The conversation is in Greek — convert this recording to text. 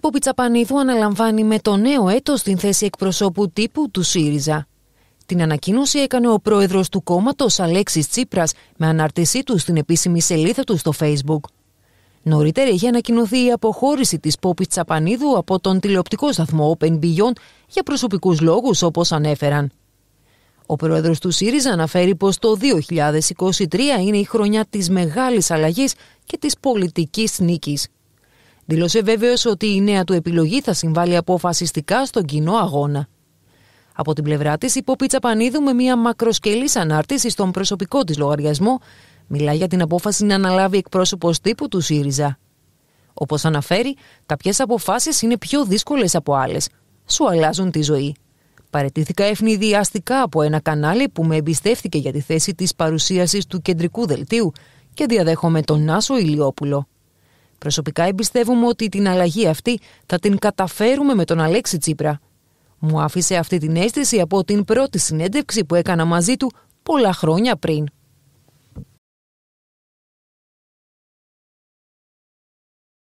Πόπη Τσαπανίδου αναλαμβάνει με το νέο έτος την θέση εκπροσώπου τύπου του ΣΥΡΙΖΑ. Την ανακοίνωση έκανε ο πρόεδρος του κόμματος Αλέξης Τσίπρας με ανάρτησή του στην επίσημη σελίδα του στο Facebook. Νωρίτερα είχε ανακοινωθεί η αποχώρηση της Πόπη Τσαπανίδου από τον τηλεοπτικό σταθμό Open Beyond για προσωπικούς λόγους όπως ανέφεραν. Ο πρόεδρος του ΣΥΡΙΖΑ αναφέρει πως το 2023 είναι η χρονιά της μεγάλης αλλαγής και της πολιτικής νίκης. Δήλωσε βέβαιος ότι η νέα του επιλογή θα συμβάλλει αποφασιστικά στον κοινό αγώνα. Από την πλευρά της, η Πόπη Τσαπανίδου, με μια μακροσκελής ανάρτηση στον προσωπικό της λογαριασμό, μιλά για την απόφαση να αναλάβει εκπρόσωπος τύπου του ΣΥΡΙΖΑ. Όπως αναφέρει, κάποιε αποφάσεις είναι πιο δύσκολες από άλλες. Σου αλλάζουν τη ζωή. Παρετήθηκα ευνηδιαστικά από ένα κανάλι που με εμπιστεύτηκε για τη θέση της παρουσίασης του κεντρικού δελτίου και διαδέχομαι τον Άσο Ηλιόπουλο. Προσωπικά εμπιστεύομαι ότι την αλλαγή αυτή θα την καταφέρουμε με τον Αλέξη Τσίπρα. Μου άφησε αυτή την αίσθηση από την πρώτη συνέντευξη που έκανα μαζί του πολλά χρόνια πριν.